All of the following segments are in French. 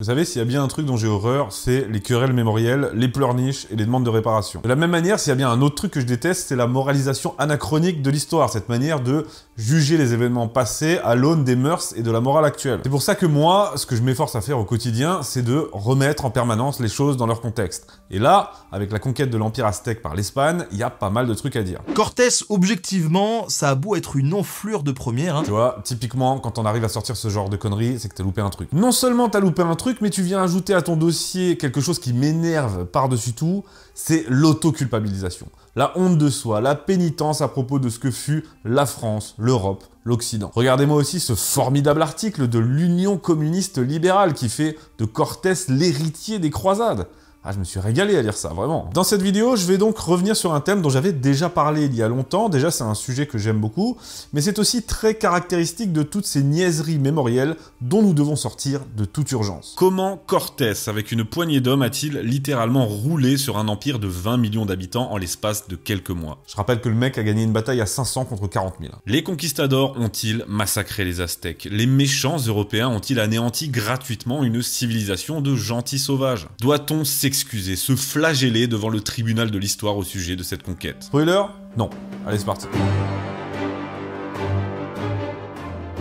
Vous savez, s'il y a bien un truc dont j'ai horreur, c'est les querelles mémorielles, les pleurniches et les demandes de réparation. De la même manière, s'il y a bien un autre truc que je déteste, c'est la moralisation anachronique de l'histoire, cette manière de juger les événements passés à l'aune des mœurs et de la morale actuelle. C'est pour ça que moi, ce que je m'efforce à faire au quotidien, c'est de remettre en permanence les choses dans leur contexte. Et là, avec la conquête de l'Empire aztèque par l'Espagne, il y a pas mal de trucs à dire. Cortés, objectivement, ça a beau être une enflure de première. Hein. Tu vois, typiquement, quand on arrive à sortir ce genre de conneries, c'est que t'as loupé un truc. Non seulement t'as loupé un truc, mais tu viens ajouter à ton dossier quelque chose qui m'énerve par-dessus tout, c'est l'autoculpabilisation. La honte de soi, la pénitence à propos de ce que fut la France, l'Europe, l'Occident. Regardez-moi aussi ce formidable article de l'Union communiste libérale qui fait de Cortès l'héritier des croisades. Ah, je me suis régalé à lire ça, vraiment. Dans cette vidéo, je vais donc revenir sur un thème dont j'avais déjà parlé il y a longtemps. Déjà, c'est un sujet que j'aime beaucoup, mais c'est aussi très caractéristique de toutes ces niaiseries mémorielles dont nous devons sortir de toute urgence. Comment Cortés, avec une poignée d'hommes, a-t-il littéralement roulé sur un empire de 20 millions d'habitants en l'espace de quelques mois Je rappelle que le mec a gagné une bataille à 500 contre 40 000. Les conquistadors ont-ils massacré les Aztèques Les méchants Européens ont-ils anéanti gratuitement une civilisation de gentils sauvages Doit-on s'exprimer Excusez, se flageller devant le tribunal de l'histoire au sujet de cette conquête. Spoiler Non. Allez, c'est parti.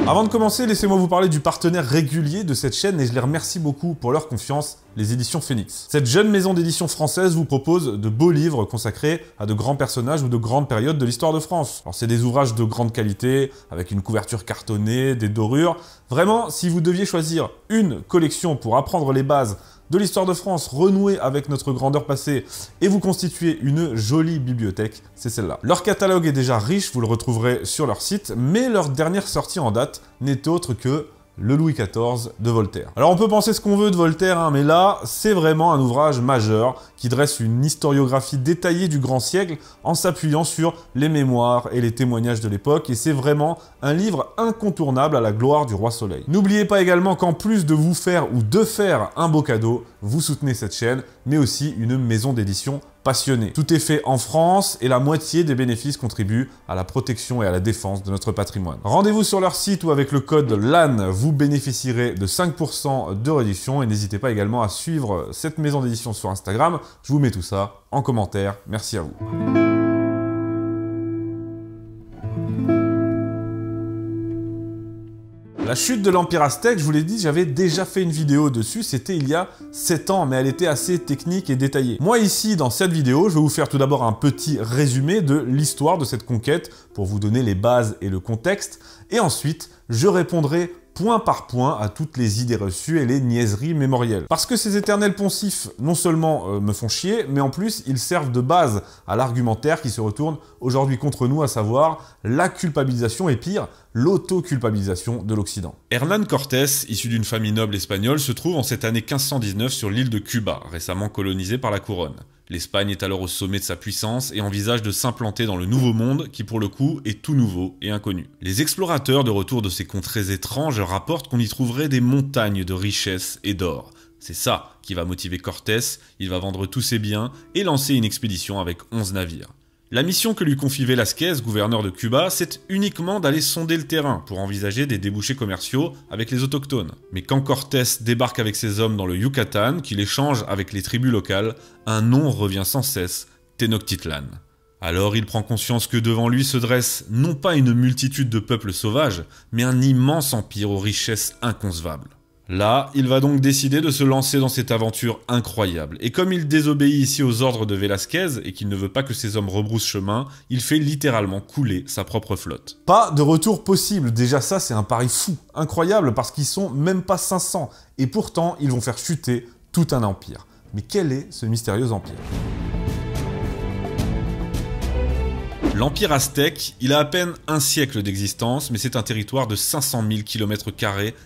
Avant de commencer, laissez-moi vous parler du partenaire régulier de cette chaîne et je les remercie beaucoup pour leur confiance, les éditions Phoenix. Cette jeune maison d'édition française vous propose de beaux livres consacrés à de grands personnages ou de grandes périodes de l'histoire de France. Alors c'est des ouvrages de grande qualité, avec une couverture cartonnée, des dorures. Vraiment, si vous deviez choisir une collection pour apprendre les bases de l'histoire de France, renouer avec notre grandeur passée et vous constituer une jolie bibliothèque, c'est celle-là. Leur catalogue est déjà riche, vous le retrouverez sur leur site, mais leur dernière sortie en date n'est autre que le Louis XIV de Voltaire. Alors on peut penser ce qu'on veut de Voltaire, hein, mais là, c'est vraiment un ouvrage majeur qui dresse une historiographie détaillée du grand siècle en s'appuyant sur les mémoires et les témoignages de l'époque, et c'est vraiment un livre incontournable à la gloire du Roi Soleil. N'oubliez pas également qu'en plus de vous faire ou de faire un beau cadeau, vous soutenez cette chaîne, mais aussi une maison d'édition tout est fait en France et la moitié des bénéfices contribuent à la protection et à la défense de notre patrimoine. Rendez-vous sur leur site ou avec le code LAN, vous bénéficierez de 5% de réduction et n'hésitez pas également à suivre cette maison d'édition sur Instagram. Je vous mets tout ça en commentaire. Merci à vous. La chute de l'Empire aztèque, je vous l'ai dit, j'avais déjà fait une vidéo dessus, c'était il y a 7 ans, mais elle était assez technique et détaillée. Moi ici, dans cette vidéo, je vais vous faire tout d'abord un petit résumé de l'histoire de cette conquête pour vous donner les bases et le contexte, et ensuite, je répondrai point par point à toutes les idées reçues et les niaiseries mémorielles. Parce que ces éternels poncifs, non seulement euh, me font chier, mais en plus ils servent de base à l'argumentaire qui se retourne aujourd'hui contre nous, à savoir la culpabilisation et pire, l'auto-culpabilisation de l'Occident. Hernán Cortés, issu d'une famille noble espagnole, se trouve en cette année 1519 sur l'île de Cuba, récemment colonisée par la couronne. L'Espagne est alors au sommet de sa puissance et envisage de s'implanter dans le Nouveau Monde qui pour le coup est tout nouveau et inconnu. Les explorateurs de retour de ces contrées étranges rapportent qu'on y trouverait des montagnes de richesses et d'or. C'est ça qui va motiver Cortés, il va vendre tous ses biens et lancer une expédition avec 11 navires. La mission que lui confie Velázquez, gouverneur de Cuba, c'est uniquement d'aller sonder le terrain pour envisager des débouchés commerciaux avec les autochtones. Mais quand Cortés débarque avec ses hommes dans le Yucatan, qu'il échange avec les tribus locales, un nom revient sans cesse, Tenochtitlan. Alors il prend conscience que devant lui se dresse non pas une multitude de peuples sauvages, mais un immense empire aux richesses inconcevables. Là, il va donc décider de se lancer dans cette aventure incroyable. Et comme il désobéit ici aux ordres de Velasquez et qu'il ne veut pas que ses hommes rebroussent chemin, il fait littéralement couler sa propre flotte. Pas de retour possible, déjà ça c'est un pari fou, incroyable parce qu'ils sont même pas 500 et pourtant ils vont faire chuter tout un empire. Mais quel est ce mystérieux empire L'Empire aztèque, il a à peine un siècle d'existence, mais c'est un territoire de 500 000 km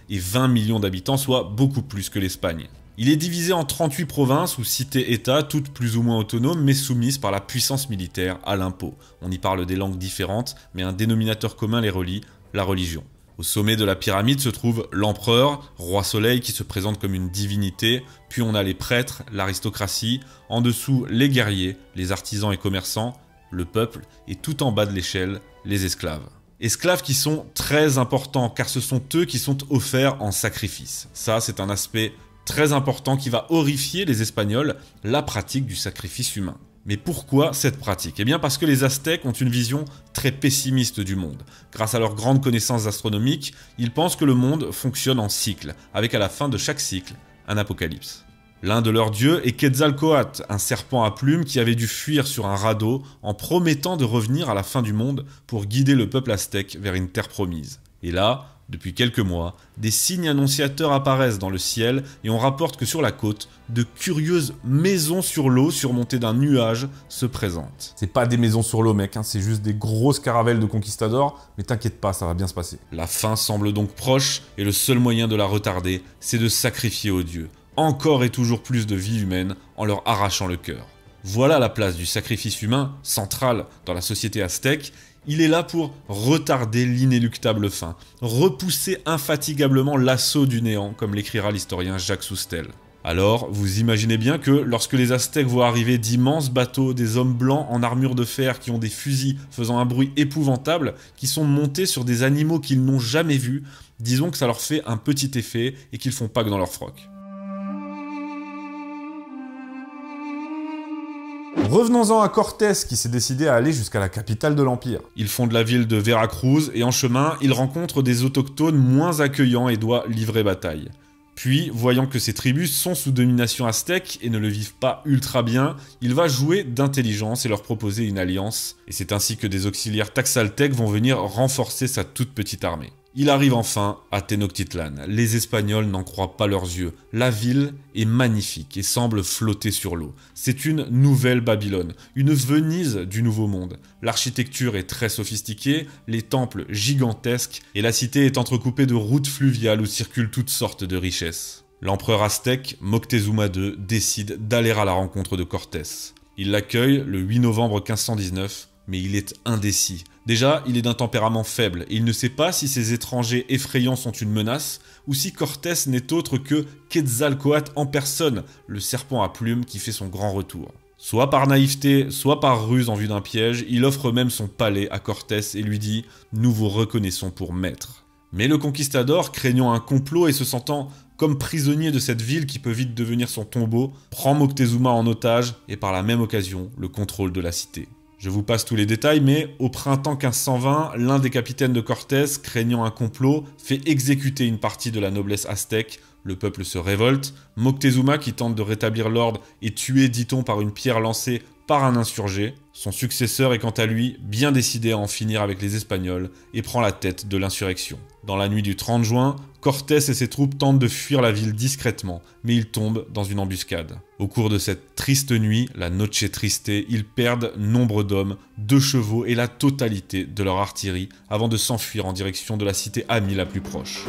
et 20 millions d'habitants, soit beaucoup plus que l'Espagne. Il est divisé en 38 provinces ou cités-États, toutes plus ou moins autonomes, mais soumises par la puissance militaire à l'impôt. On y parle des langues différentes, mais un dénominateur commun les relie, la religion. Au sommet de la pyramide se trouve l'empereur, roi soleil qui se présente comme une divinité, puis on a les prêtres, l'aristocratie, en dessous les guerriers, les artisans et commerçants, le peuple, et tout en bas de l'échelle, les esclaves. Esclaves qui sont très importants car ce sont eux qui sont offerts en sacrifice. Ça, c'est un aspect très important qui va horrifier les Espagnols, la pratique du sacrifice humain. Mais pourquoi cette pratique Eh bien parce que les Aztèques ont une vision très pessimiste du monde. Grâce à leurs grandes connaissances astronomiques, ils pensent que le monde fonctionne en cycles, avec à la fin de chaque cycle un apocalypse l'un de leurs dieux, est Quetzalcoatl, un serpent à plumes qui avait dû fuir sur un radeau en promettant de revenir à la fin du monde pour guider le peuple aztèque vers une terre promise. Et là, depuis quelques mois, des signes annonciateurs apparaissent dans le ciel et on rapporte que sur la côte, de curieuses maisons sur l'eau surmontées d'un nuage se présentent. C'est pas des maisons sur l'eau mec, hein, c'est juste des grosses caravelles de conquistadors, mais t'inquiète pas, ça va bien se passer. La fin semble donc proche et le seul moyen de la retarder, c'est de sacrifier aux dieux, encore et toujours plus de vie humaine en leur arrachant le cœur. Voilà la place du sacrifice humain, central dans la société aztèque. Il est là pour retarder l'inéluctable fin, repousser infatigablement l'assaut du néant, comme l'écrira l'historien Jacques Soustel. Alors, vous imaginez bien que lorsque les Aztèques voient arriver d'immenses bateaux, des hommes blancs en armure de fer qui ont des fusils faisant un bruit épouvantable, qui sont montés sur des animaux qu'ils n'ont jamais vus, disons que ça leur fait un petit effet et qu'ils font pas que dans leur froc. Revenons-en à Cortés qui s'est décidé à aller jusqu'à la capitale de l'Empire. Il fonde la ville de Veracruz et en chemin, il rencontre des autochtones moins accueillants et doit livrer bataille. Puis, voyant que ces tribus sont sous domination aztèque et ne le vivent pas ultra bien, il va jouer d'intelligence et leur proposer une alliance. Et c'est ainsi que des auxiliaires taxaltèques vont venir renforcer sa toute petite armée. Il arrive enfin à Tenochtitlan. Les Espagnols n'en croient pas leurs yeux. La ville est magnifique et semble flotter sur l'eau. C'est une nouvelle Babylone, une Venise du Nouveau Monde. L'architecture est très sophistiquée, les temples gigantesques et la cité est entrecoupée de routes fluviales où circulent toutes sortes de richesses. L'empereur aztèque Moctezuma II décide d'aller à la rencontre de Cortés. Il l'accueille le 8 novembre 1519, mais il est indécis. Déjà, il est d'un tempérament faible et il ne sait pas si ces étrangers effrayants sont une menace ou si Cortés n'est autre que Quetzalcoatl en personne, le serpent à plumes qui fait son grand retour. Soit par naïveté, soit par ruse en vue d'un piège, il offre même son palais à Cortés et lui dit Nous vous reconnaissons pour maître. Mais le conquistador, craignant un complot et se sentant comme prisonnier de cette ville qui peut vite devenir son tombeau, prend Moctezuma en otage et par la même occasion le contrôle de la cité. Je vous passe tous les détails, mais au printemps 1520, l'un des capitaines de Cortés, craignant un complot, fait exécuter une partie de la noblesse aztèque. Le peuple se révolte. Moctezuma, qui tente de rétablir l'ordre, est tué, dit-on, par une pierre lancée par un insurgé. Son successeur est quant à lui bien décidé à en finir avec les Espagnols et prend la tête de l'insurrection. Dans la nuit du 30 juin, Cortés et ses troupes tentent de fuir la ville discrètement, mais ils tombent dans une embuscade. Au cours de cette triste nuit, la Noche Triste, ils perdent nombre d'hommes, deux chevaux et la totalité de leur artillerie avant de s'enfuir en direction de la cité amie la plus proche.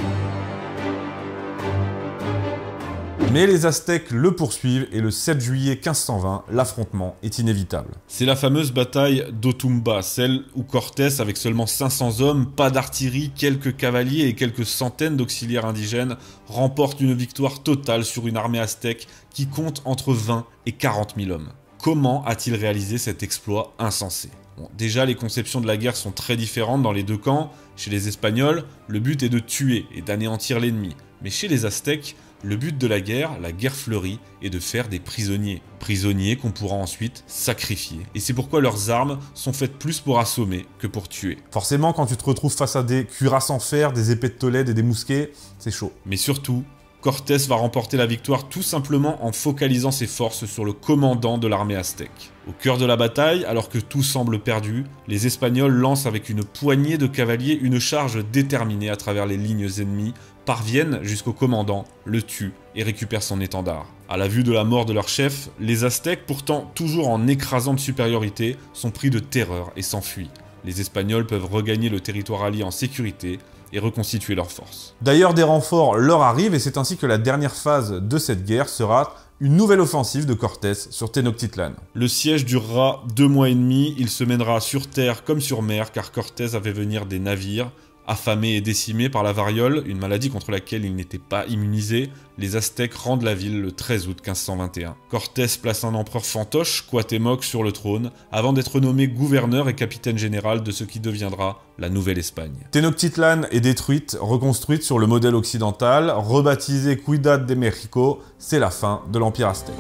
Mais les Aztèques le poursuivent et le 7 juillet 1520, l'affrontement est inévitable. C'est la fameuse bataille d'Otumba, celle où Cortés, avec seulement 500 hommes, pas d'artillerie, quelques cavaliers et quelques centaines d'auxiliaires indigènes, remporte une victoire totale sur une armée aztèque qui compte entre 20 et 40 000 hommes. Comment a-t-il réalisé cet exploit insensé déjà, les conceptions de la guerre sont très différentes dans les deux camps. Chez les Espagnols, le but est de tuer et d'anéantir l'ennemi. Mais chez les Aztèques, le but de la guerre, la guerre fleurie, est de faire des prisonniers. Prisonniers qu'on pourra ensuite sacrifier. Et c'est pourquoi leurs armes sont faites plus pour assommer que pour tuer. Forcément, quand tu te retrouves face à des cuirasses en fer, des épées de Tolède et des mousquets, c'est chaud. Mais surtout, Cortés va remporter la victoire tout simplement en focalisant ses forces sur le commandant de l'armée aztèque. Au cœur de la bataille, alors que tout semble perdu, les Espagnols lancent avec une poignée de cavaliers une charge déterminée à travers les lignes ennemies parviennent jusqu'au commandant, le tuent et récupèrent son étendard. À la vue de la mort de leur chef, les Aztèques, pourtant toujours en écrasante supériorité, sont pris de terreur et s'enfuient. Les Espagnols peuvent regagner le territoire allié en sécurité et reconstituer leurs forces. D'ailleurs, des renforts leur arrivent et c'est ainsi que la dernière phase de cette guerre sera une nouvelle offensive de Cortés sur Tenochtitlan. Le siège durera deux mois et demi, il se mènera sur terre comme sur mer car Cortés avait venir des navires Affamés et décimés par la variole, une maladie contre laquelle ils n'étaient pas immunisés, les Aztèques rendent la ville le 13 août 1521. Cortés place un empereur fantoche, Cuauhtémoc, sur le trône, avant d'être nommé gouverneur et capitaine général de ce qui deviendra la Nouvelle-Espagne. Tenochtitlan est détruite, reconstruite sur le modèle occidental, rebaptisée Cuidad de México, c'est la fin de l'Empire aztèque.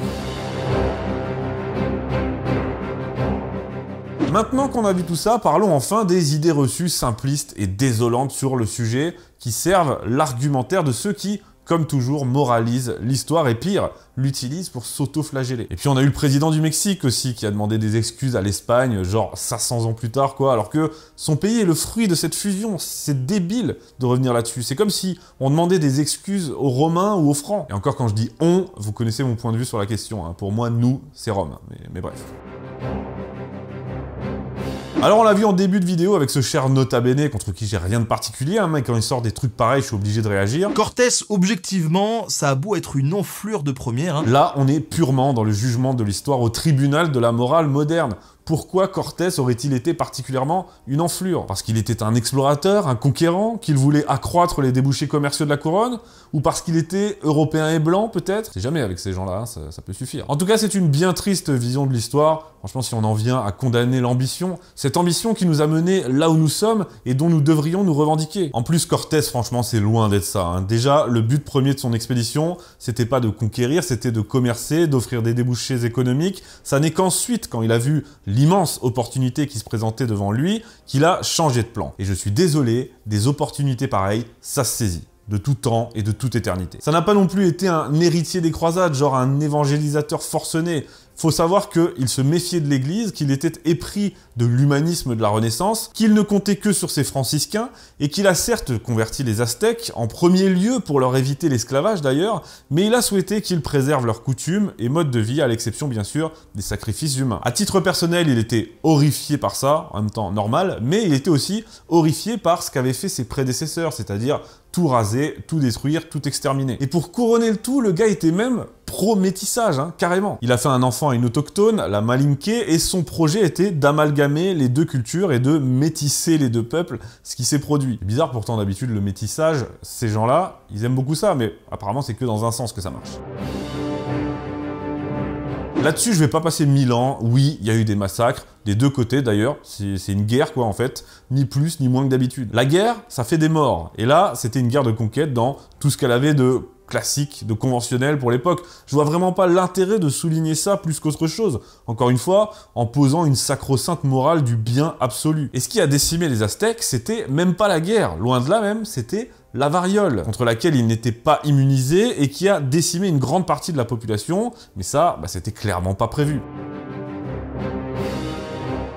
Maintenant qu'on a vu tout ça, parlons enfin des idées reçues simplistes et désolantes sur le sujet qui servent l'argumentaire de ceux qui, comme toujours, moralisent l'histoire et pire, l'utilisent pour s'auto-flageller. Et puis on a eu le président du Mexique aussi qui a demandé des excuses à l'Espagne, genre 500 ans plus tard quoi, alors que son pays est le fruit de cette fusion. C'est débile de revenir là-dessus. C'est comme si on demandait des excuses aux Romains ou aux Francs. Et encore quand je dis on, vous connaissez mon point de vue sur la question. Hein. Pour moi, nous, c'est Rome. mais bref. Alors on l'a vu en début de vidéo avec ce cher Nota Bene contre qui j'ai rien de particulier, hein, mais quand il sort des trucs pareils, je suis obligé de réagir. Cortès, objectivement, ça a beau être une enflure de première. Hein. Là, on est purement dans le jugement de l'histoire au tribunal de la morale moderne pourquoi Cortés aurait-il été particulièrement une enflure Parce qu'il était un explorateur, un conquérant, qu'il voulait accroître les débouchés commerciaux de la couronne Ou parce qu'il était européen et blanc, peut-être C'est jamais avec ces gens-là, hein, ça, peut suffire. En tout cas, c'est une bien triste vision de l'histoire. Franchement, si on en vient à condamner l'ambition, cette ambition qui nous a menés là où nous sommes et dont nous devrions nous revendiquer. En plus, Cortés, franchement, c'est loin d'être ça. Hein. Déjà, le but premier de son expédition, c'était pas de conquérir, c'était de commercer, d'offrir des débouchés économiques. Ça n'est qu'ensuite, quand il a vu l'immense opportunité qui se présentait devant lui qu'il a changé de plan. Et je suis désolé, des opportunités pareilles, ça se saisit de tout temps et de toute éternité. Ça n'a pas non plus été un héritier des croisades, genre un évangélisateur forcené, faut savoir qu'il se méfiait de l'Église, qu'il était épris de l'humanisme de la Renaissance, qu'il ne comptait que sur ses franciscains, et qu'il a certes converti les Aztèques, en premier lieu pour leur éviter l'esclavage d'ailleurs, mais il a souhaité qu'ils préservent leurs coutumes et modes de vie, à l'exception bien sûr des sacrifices humains. À titre personnel, il était horrifié par ça, en même temps normal, mais il était aussi horrifié par ce qu'avaient fait ses prédécesseurs, c'est-à-dire tout raser, tout détruire, tout exterminer. Et pour couronner le tout, le gars était même pro-métissage, hein, carrément. Il a fait un enfant à une autochtone, la Malinké, et son projet était d'amalgamer les deux cultures et de métisser les deux peuples, ce qui s'est produit. Bizarre pourtant d'habitude le métissage, ces gens-là, ils aiment beaucoup ça, mais apparemment c'est que dans un sens que ça marche. Là-dessus, je vais pas passer mille ans. Oui, il y a eu des massacres, des deux côtés d'ailleurs. C'est une guerre, quoi, en fait. Ni plus, ni moins que d'habitude. La guerre, ça fait des morts. Et là, c'était une guerre de conquête dans tout ce qu'elle avait de classique, de conventionnel pour l'époque. Je vois vraiment pas l'intérêt de souligner ça plus qu'autre chose. Encore une fois, en posant une sacro-sainte morale du bien absolu. Et ce qui a décimé les Aztèques, c'était même pas la guerre. Loin de là même, c'était la variole, contre laquelle il n'était pas immunisé et qui a décimé une grande partie de la population, mais ça, bah, c'était clairement pas prévu.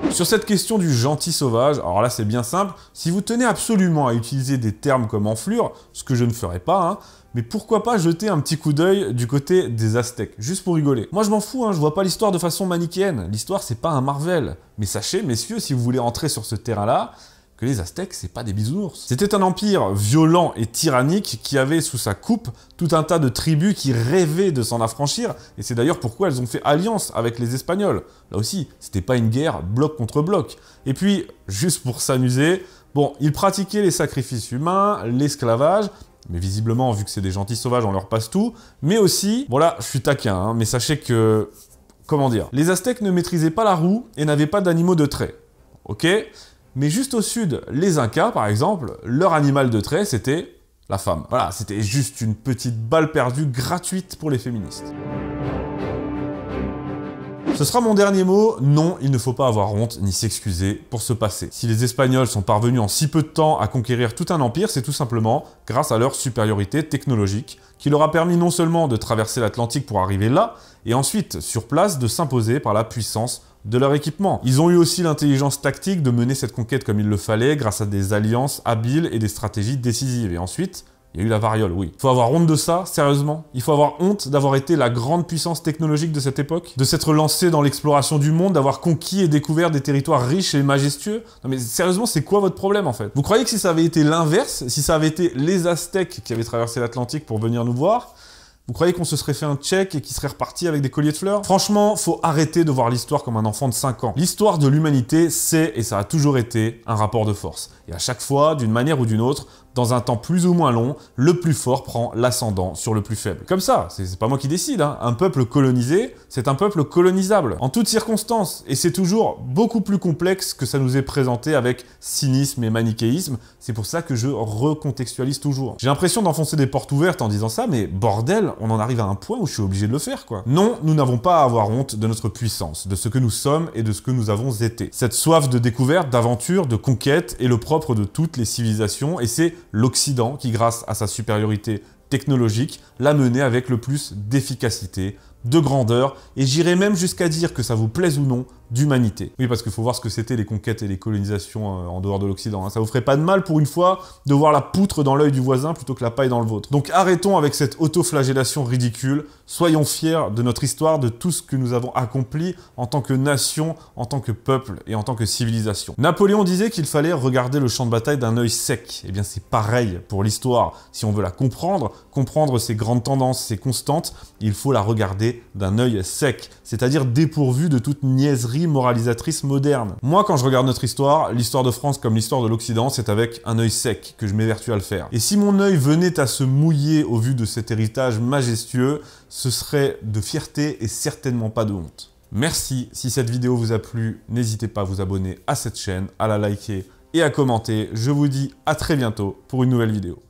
Sur cette question du gentil sauvage, alors là c'est bien simple, si vous tenez absolument à utiliser des termes comme enflure, ce que je ne ferai pas, hein, mais pourquoi pas jeter un petit coup d'œil du côté des Aztèques, juste pour rigoler. Moi je m'en fous, hein, je vois pas l'histoire de façon manichéenne, l'histoire c'est pas un Marvel. Mais sachez messieurs, si vous voulez entrer sur ce terrain-là, que les Aztèques, c'est pas des bisounours. C'était un empire violent et tyrannique qui avait sous sa coupe tout un tas de tribus qui rêvaient de s'en affranchir, et c'est d'ailleurs pourquoi elles ont fait alliance avec les Espagnols. Là aussi, c'était pas une guerre bloc contre bloc. Et puis, juste pour s'amuser, bon, ils pratiquaient les sacrifices humains, l'esclavage, mais visiblement, vu que c'est des gentils sauvages, on leur passe tout. Mais aussi, voilà, là, je suis taquin, hein, mais sachez que... Comment dire Les Aztèques ne maîtrisaient pas la roue et n'avaient pas d'animaux de trait. Ok mais juste au sud, les Incas, par exemple, leur animal de trait, c'était la femme. Voilà, c'était juste une petite balle perdue gratuite pour les féministes. Ce sera mon dernier mot, non, il ne faut pas avoir honte ni s'excuser pour ce passé. Si les Espagnols sont parvenus en si peu de temps à conquérir tout un empire, c'est tout simplement grâce à leur supériorité technologique, qui leur a permis non seulement de traverser l'Atlantique pour arriver là, et ensuite, sur place, de s'imposer par la puissance de leur équipement. Ils ont eu aussi l'intelligence tactique de mener cette conquête comme il le fallait grâce à des alliances habiles et des stratégies décisives. Et ensuite, il y a eu la variole, oui. Il Faut avoir honte de ça, sérieusement Il faut avoir honte d'avoir été la grande puissance technologique de cette époque De s'être lancé dans l'exploration du monde, d'avoir conquis et découvert des territoires riches et majestueux Non mais sérieusement, c'est quoi votre problème en fait Vous croyez que si ça avait été l'inverse, si ça avait été les Aztèques qui avaient traversé l'Atlantique pour venir nous voir, vous croyez qu'on se serait fait un check et qu'il serait reparti avec des colliers de fleurs Franchement, faut arrêter de voir l'histoire comme un enfant de 5 ans. L'histoire de l'humanité, c'est, et ça a toujours été, un rapport de force. Et à chaque fois, d'une manière ou d'une autre, dans un temps plus ou moins long, le plus fort prend l'ascendant sur le plus faible. Comme ça, c'est pas moi qui décide. Hein. Un peuple colonisé, c'est un peuple colonisable, en toutes circonstances. Et c'est toujours beaucoup plus complexe que ça nous est présenté avec cynisme et manichéisme. C'est pour ça que je recontextualise toujours. J'ai l'impression d'enfoncer des portes ouvertes en disant ça, mais bordel, on en arrive à un point où je suis obligé de le faire, quoi. Non, nous n'avons pas à avoir honte de notre puissance, de ce que nous sommes et de ce que nous avons été. Cette soif de découverte, d'aventure, de conquête est le propre de toutes les civilisations, et c'est l'Occident, qui grâce à sa supériorité technologique, l'a mené avec le plus d'efficacité de grandeur, et j'irais même jusqu'à dire que ça vous plaise ou non, d'humanité. Oui, parce qu'il faut voir ce que c'était les conquêtes et les colonisations euh, en dehors de l'Occident. Hein. Ça vous ferait pas de mal pour une fois de voir la poutre dans l'œil du voisin plutôt que la paille dans le vôtre. Donc arrêtons avec cette autoflagellation ridicule, soyons fiers de notre histoire, de tout ce que nous avons accompli en tant que nation, en tant que peuple et en tant que civilisation. Napoléon disait qu'il fallait regarder le champ de bataille d'un œil sec. Eh bien c'est pareil pour l'histoire. Si on veut la comprendre, comprendre ses grandes tendances, ses constantes, il faut la regarder d'un œil sec, c'est-à-dire dépourvu de toute niaiserie moralisatrice moderne. Moi, quand je regarde notre histoire, l'histoire de France comme l'histoire de l'Occident, c'est avec un œil sec que je m'évertue à le faire. Et si mon œil venait à se mouiller au vu de cet héritage majestueux, ce serait de fierté et certainement pas de honte. Merci, si cette vidéo vous a plu, n'hésitez pas à vous abonner à cette chaîne, à la liker et à commenter. Je vous dis à très bientôt pour une nouvelle vidéo.